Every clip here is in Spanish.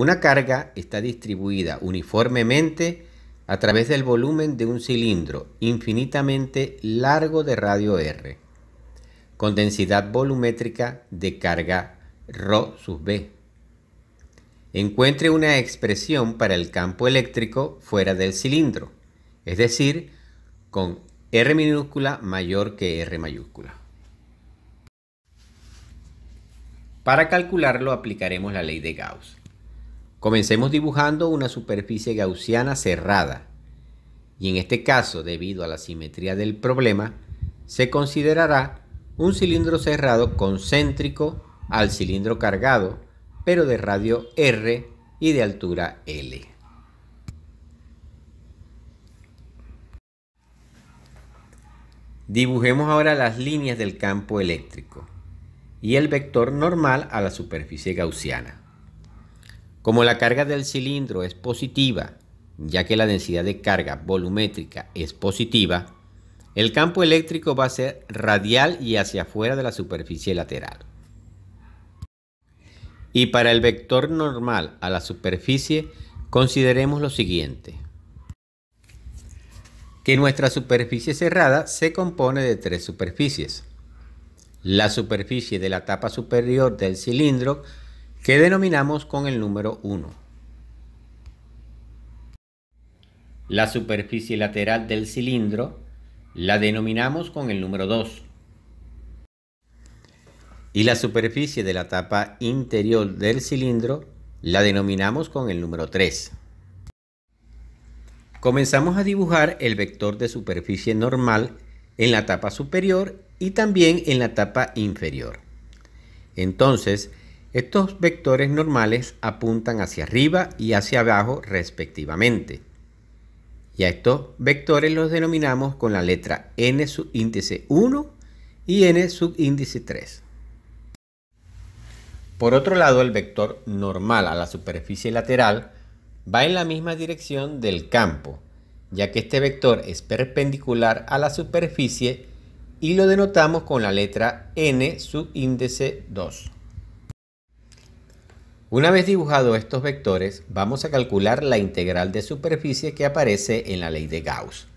Una carga está distribuida uniformemente a través del volumen de un cilindro infinitamente largo de radio R, con densidad volumétrica de carga ρ sub b. Encuentre una expresión para el campo eléctrico fuera del cilindro, es decir, con R minúscula mayor que R mayúscula. Para calcularlo aplicaremos la ley de Gauss. Comencemos dibujando una superficie gaussiana cerrada y en este caso, debido a la simetría del problema, se considerará un cilindro cerrado concéntrico al cilindro cargado, pero de radio R y de altura L. Dibujemos ahora las líneas del campo eléctrico y el vector normal a la superficie gaussiana. Como la carga del cilindro es positiva, ya que la densidad de carga volumétrica es positiva, el campo eléctrico va a ser radial y hacia afuera de la superficie lateral. Y para el vector normal a la superficie, consideremos lo siguiente. Que nuestra superficie cerrada se compone de tres superficies. La superficie de la tapa superior del cilindro que denominamos con el número 1. La superficie lateral del cilindro la denominamos con el número 2. Y la superficie de la tapa interior del cilindro la denominamos con el número 3. Comenzamos a dibujar el vector de superficie normal en la tapa superior y también en la tapa inferior. Entonces, estos vectores normales apuntan hacia arriba y hacia abajo respectivamente. Y a estos vectores los denominamos con la letra n subíndice 1 y n subíndice 3. Por otro lado, el vector normal a la superficie lateral va en la misma dirección del campo, ya que este vector es perpendicular a la superficie y lo denotamos con la letra n subíndice 2. Una vez dibujados estos vectores, vamos a calcular la integral de superficie que aparece en la ley de Gauss.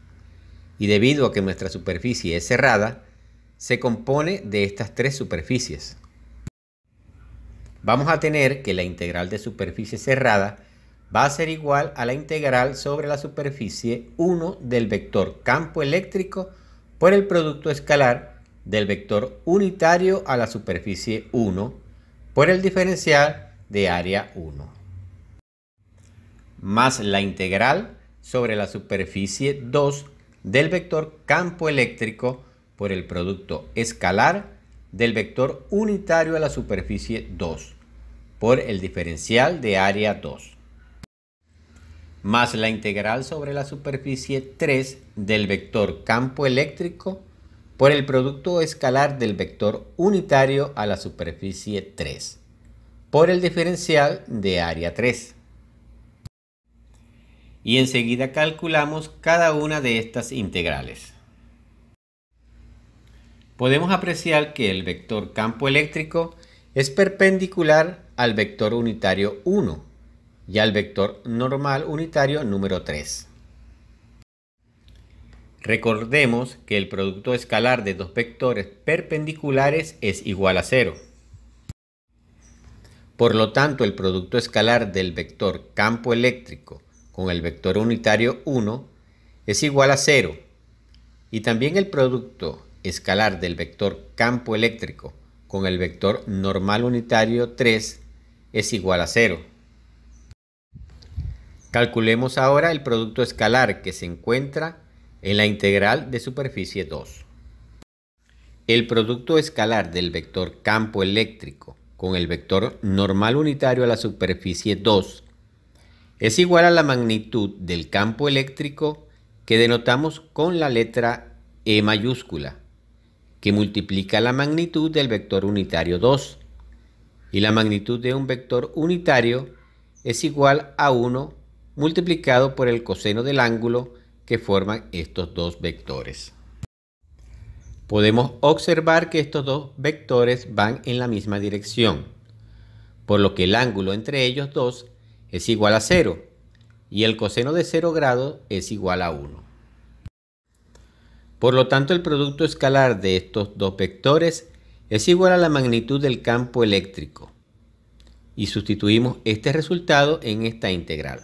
Y debido a que nuestra superficie es cerrada, se compone de estas tres superficies. Vamos a tener que la integral de superficie cerrada va a ser igual a la integral sobre la superficie 1 del vector campo eléctrico por el producto escalar del vector unitario a la superficie 1 por el diferencial de área 1, más la integral sobre la superficie 2 del vector campo eléctrico por el producto escalar del vector unitario a la superficie 2 por el diferencial de área 2 más la integral sobre la superficie 3 del vector campo eléctrico por el producto escalar del vector unitario a la superficie 3 por el diferencial de área 3. Y enseguida calculamos cada una de estas integrales. Podemos apreciar que el vector campo eléctrico es perpendicular al vector unitario 1 y al vector normal unitario número 3. Recordemos que el producto escalar de dos vectores perpendiculares es igual a 0. Por lo tanto, el producto escalar del vector campo eléctrico con el vector unitario 1 es igual a 0 y también el producto escalar del vector campo eléctrico con el vector normal unitario 3 es igual a 0. Calculemos ahora el producto escalar que se encuentra en la integral de superficie 2. El producto escalar del vector campo eléctrico con el vector normal unitario a la superficie 2 es igual a la magnitud del campo eléctrico que denotamos con la letra E mayúscula, que multiplica la magnitud del vector unitario 2. Y la magnitud de un vector unitario es igual a 1 multiplicado por el coseno del ángulo que forman estos dos vectores. Podemos observar que estos dos vectores van en la misma dirección, por lo que el ángulo entre ellos dos es igual a 0 y el coseno de 0 grado es igual a 1. Por lo tanto, el producto escalar de estos dos vectores es igual a la magnitud del campo eléctrico y sustituimos este resultado en esta integral.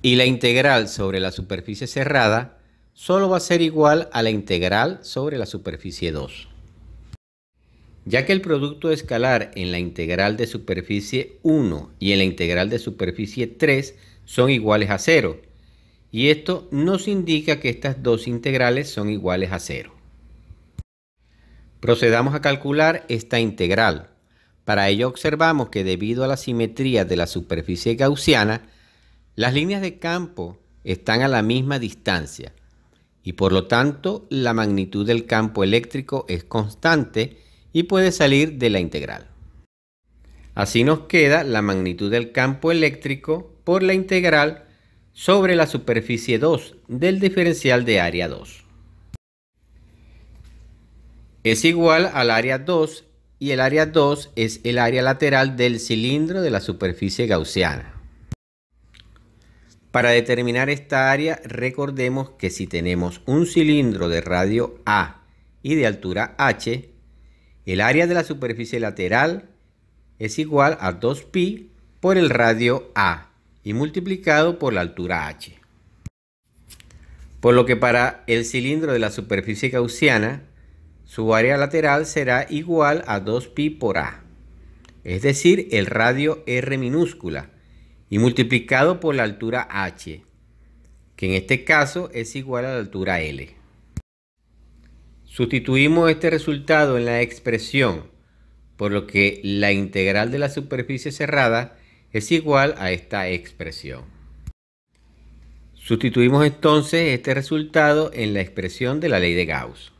Y la integral sobre la superficie cerrada solo va a ser igual a la integral sobre la superficie 2. Ya que el producto escalar en la integral de superficie 1 y en la integral de superficie 3 son iguales a 0, y esto nos indica que estas dos integrales son iguales a 0. Procedamos a calcular esta integral. Para ello observamos que debido a la simetría de la superficie gaussiana, las líneas de campo están a la misma distancia, y por lo tanto la magnitud del campo eléctrico es constante y puede salir de la integral. Así nos queda la magnitud del campo eléctrico por la integral sobre la superficie 2 del diferencial de área 2. Es igual al área 2 y el área 2 es el área lateral del cilindro de la superficie gaussiana. Para determinar esta área, recordemos que si tenemos un cilindro de radio A y de altura H, el área de la superficie lateral es igual a 2pi por el radio A y multiplicado por la altura H. Por lo que para el cilindro de la superficie gaussiana, su área lateral será igual a 2pi por A, es decir, el radio R minúscula, y multiplicado por la altura h, que en este caso es igual a la altura L. Sustituimos este resultado en la expresión, por lo que la integral de la superficie cerrada es igual a esta expresión. Sustituimos entonces este resultado en la expresión de la ley de Gauss.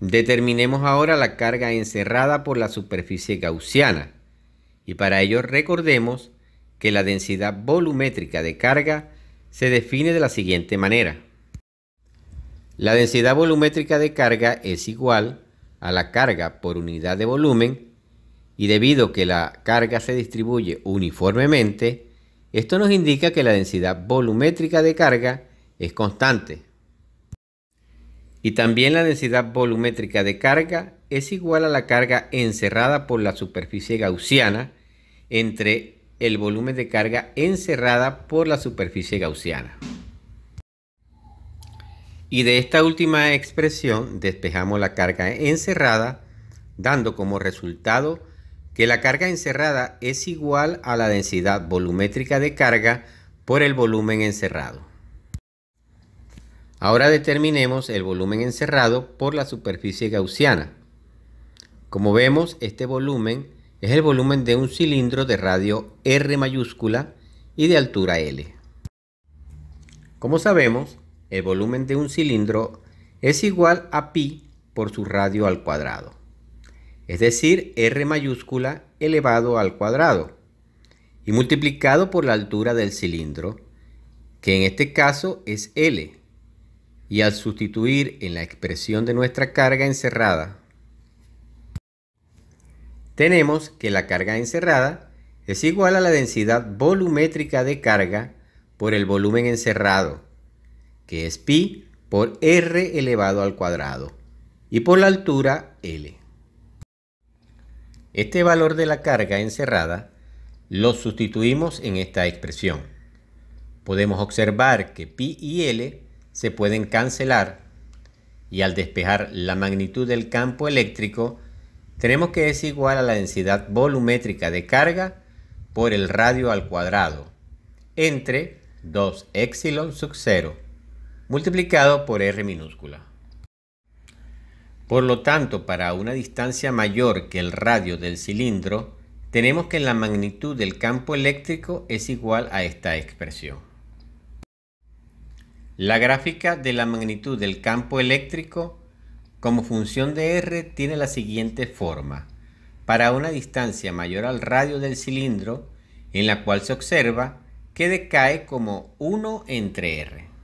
Determinemos ahora la carga encerrada por la superficie gaussiana y para ello recordemos que la densidad volumétrica de carga se define de la siguiente manera. La densidad volumétrica de carga es igual a la carga por unidad de volumen y debido a que la carga se distribuye uniformemente, esto nos indica que la densidad volumétrica de carga es constante. Y también la densidad volumétrica de carga es igual a la carga encerrada por la superficie gaussiana entre el volumen de carga encerrada por la superficie gaussiana. Y de esta última expresión despejamos la carga encerrada, dando como resultado que la carga encerrada es igual a la densidad volumétrica de carga por el volumen encerrado. Ahora determinemos el volumen encerrado por la superficie gaussiana. Como vemos, este volumen es el volumen de un cilindro de radio R mayúscula y de altura L. Como sabemos, el volumen de un cilindro es igual a pi por su radio al cuadrado, es decir, R mayúscula elevado al cuadrado y multiplicado por la altura del cilindro, que en este caso es L, y al sustituir en la expresión de nuestra carga encerrada tenemos que la carga encerrada es igual a la densidad volumétrica de carga por el volumen encerrado, que es pi por r elevado al cuadrado, y por la altura L. Este valor de la carga encerrada lo sustituimos en esta expresión. Podemos observar que pi y L se pueden cancelar y al despejar la magnitud del campo eléctrico tenemos que es igual a la densidad volumétrica de carga por el radio al cuadrado entre 2 epsilon sub 0 multiplicado por r minúscula. Por lo tanto, para una distancia mayor que el radio del cilindro, tenemos que la magnitud del campo eléctrico es igual a esta expresión. La gráfica de la magnitud del campo eléctrico como función de R tiene la siguiente forma. Para una distancia mayor al radio del cilindro, en la cual se observa que decae como 1 entre R.